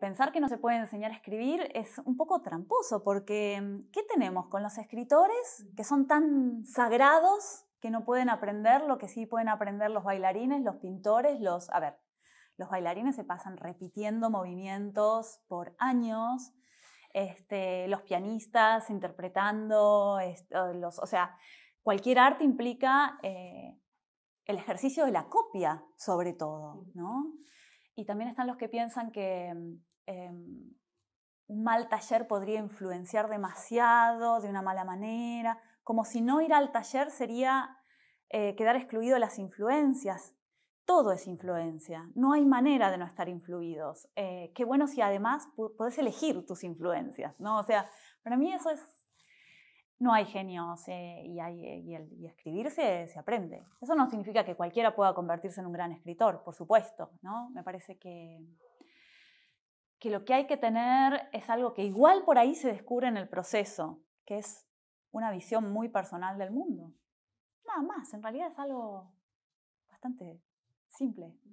pensar que no se puede enseñar a escribir es un poco tramposo, porque mm, ¿qué tenemos con los escritores que son tan sagrados que no pueden aprender lo que sí pueden aprender los bailarines, los pintores, los... A ver, los bailarines se pasan repitiendo movimientos por años, este, los pianistas interpretando, los, o sea, cualquier arte implica eh, el ejercicio de la copia, sobre todo, ¿no? Y también están los que piensan que mm, em, un mal taller podría influenciar demasiado, de una mala manera, como si no ir al taller sería eh, quedar excluido de las influencias. Todo es influencia, no hay manera de no estar influidos. Eh, qué bueno si además podés elegir tus influencias, ¿no? O sea, para mí eso es no hay genios eh, y, escribirse se aprende. Eso no significa que cualquiera pueda convertirse en un gran escritor, por supuesto, ¿no? Me parece que, que lo que hay que tener es algo que igual por ahí se descubre en el proceso, que es una visión muy personal del mundo. Nada más, en realidad es algo bastante simple.